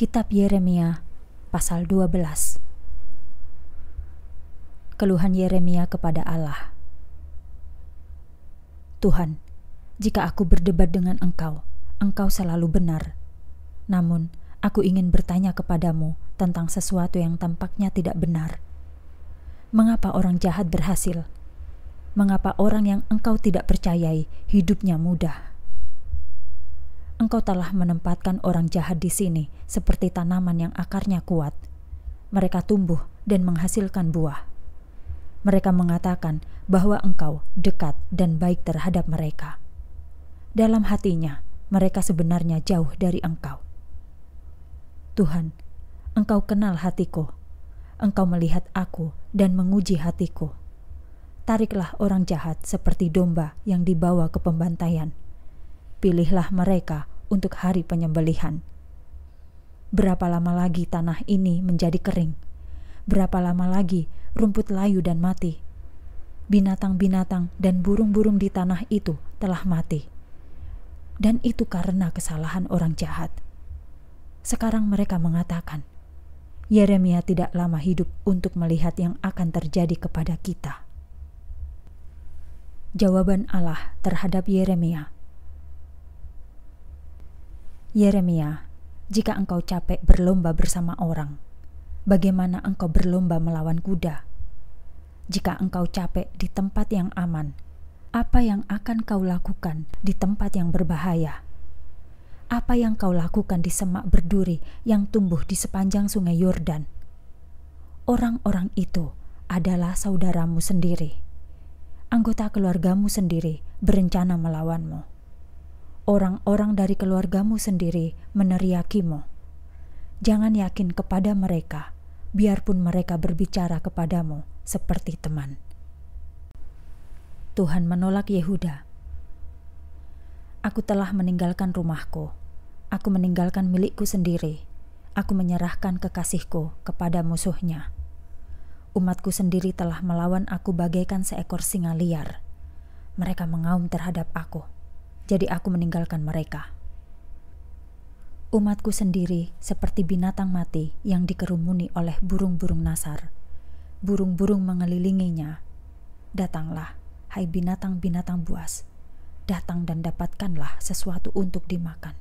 Kitab Yeremia pasal 12 Keluhan Yeremia kepada Allah Tuhan, jika aku berdebat dengan engkau, engkau selalu benar. Namun, aku ingin bertanya kepadamu tentang sesuatu yang tampaknya tidak benar. Mengapa orang jahat berhasil? Mengapa orang yang engkau tidak percayai hidupnya mudah? engkau telah menempatkan orang jahat di sini seperti tanaman yang akarnya kuat. Mereka tumbuh dan menghasilkan buah. Mereka mengatakan bahwa engkau dekat dan baik terhadap mereka. Dalam hatinya, mereka sebenarnya jauh dari engkau. Tuhan, engkau kenal hatiku. Engkau melihat aku dan menguji hatiku. Tariklah orang jahat seperti domba yang dibawa ke pembantaian pilihlah mereka untuk hari penyembelihan. Berapa lama lagi tanah ini menjadi kering? Berapa lama lagi rumput layu dan mati? Binatang-binatang dan burung-burung di tanah itu telah mati. Dan itu karena kesalahan orang jahat. Sekarang mereka mengatakan, Yeremia tidak lama hidup untuk melihat yang akan terjadi kepada kita. Jawaban Allah terhadap Yeremia Yeremia, jika engkau capek berlomba bersama orang, bagaimana engkau berlomba melawan kuda? Jika engkau capek di tempat yang aman, apa yang akan kau lakukan di tempat yang berbahaya? Apa yang kau lakukan di semak berduri yang tumbuh di sepanjang sungai Yordan? Orang-orang itu adalah saudaramu sendiri. Anggota keluargamu sendiri berencana melawanmu orang-orang dari keluargamu sendiri meneriakimu. Jangan yakin kepada mereka, biarpun mereka berbicara kepadamu seperti teman. Tuhan menolak Yehuda. Aku telah meninggalkan rumahku. Aku meninggalkan milikku sendiri. Aku menyerahkan kekasihku kepada musuhnya. Umatku sendiri telah melawan aku bagaikan seekor singa liar. Mereka mengaum terhadap aku jadi aku meninggalkan mereka. Umatku sendiri seperti binatang mati yang dikerumuni oleh burung-burung nasar. Burung-burung mengelilinginya. Datanglah, hai binatang-binatang buas. Datang dan dapatkanlah sesuatu untuk dimakan.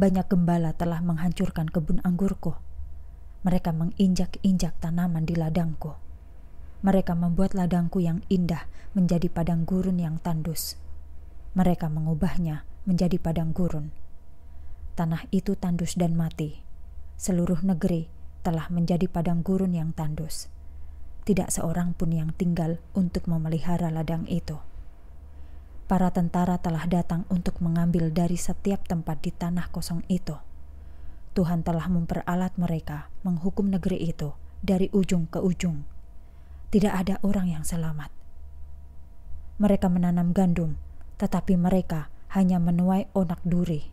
Banyak gembala telah menghancurkan kebun anggurku. Mereka menginjak-injak tanaman di ladangku. Mereka membuat ladangku yang indah menjadi padang gurun yang tandus mereka mengubahnya menjadi padang gurun. Tanah itu tandus dan mati. Seluruh negeri telah menjadi padang gurun yang tandus. Tidak seorang pun yang tinggal untuk memelihara ladang itu. Para tentara telah datang untuk mengambil dari setiap tempat di tanah kosong itu. Tuhan telah memperalat mereka menghukum negeri itu dari ujung ke ujung. Tidak ada orang yang selamat. Mereka menanam gandum tetapi mereka hanya menuai onak duri.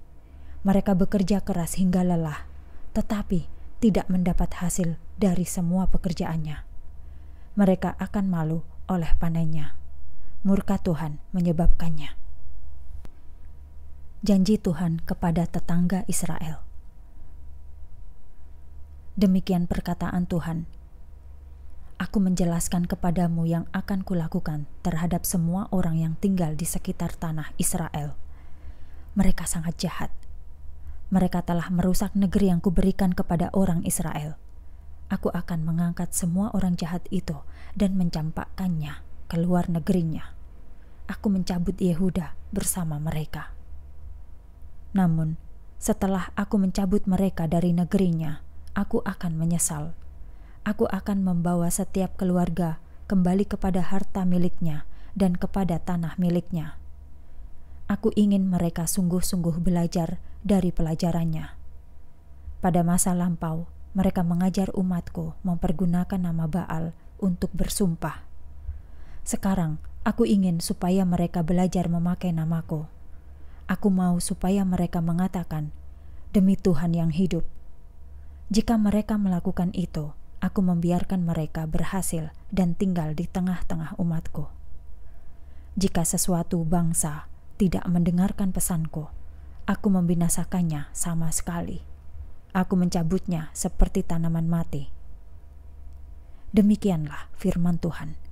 Mereka bekerja keras hingga lelah, tetapi tidak mendapat hasil dari semua pekerjaannya. Mereka akan malu oleh panennya. Murka Tuhan menyebabkannya. Janji Tuhan kepada tetangga Israel. Demikian perkataan Tuhan Aku menjelaskan kepadamu yang akan kulakukan terhadap semua orang yang tinggal di sekitar tanah Israel. Mereka sangat jahat. Mereka telah merusak negeri yang kuberikan kepada orang Israel. Aku akan mengangkat semua orang jahat itu dan mencampakkannya keluar negerinya. Aku mencabut Yehuda bersama mereka. Namun, setelah aku mencabut mereka dari negerinya, aku akan menyesal aku akan membawa setiap keluarga kembali kepada harta miliknya dan kepada tanah miliknya. Aku ingin mereka sungguh-sungguh belajar dari pelajarannya. Pada masa lampau, mereka mengajar umatku mempergunakan nama Baal untuk bersumpah. Sekarang, aku ingin supaya mereka belajar memakai namaku. Aku mau supaya mereka mengatakan, "Demi Tuhan yang hidup." Jika mereka melakukan itu, aku membiarkan mereka berhasil dan tinggal di tengah-tengah umatku. Jika sesuatu bangsa tidak mendengarkan pesanku, aku membinasakannya sama sekali. Aku mencabutnya seperti tanaman mati. Demikianlah firman Tuhan.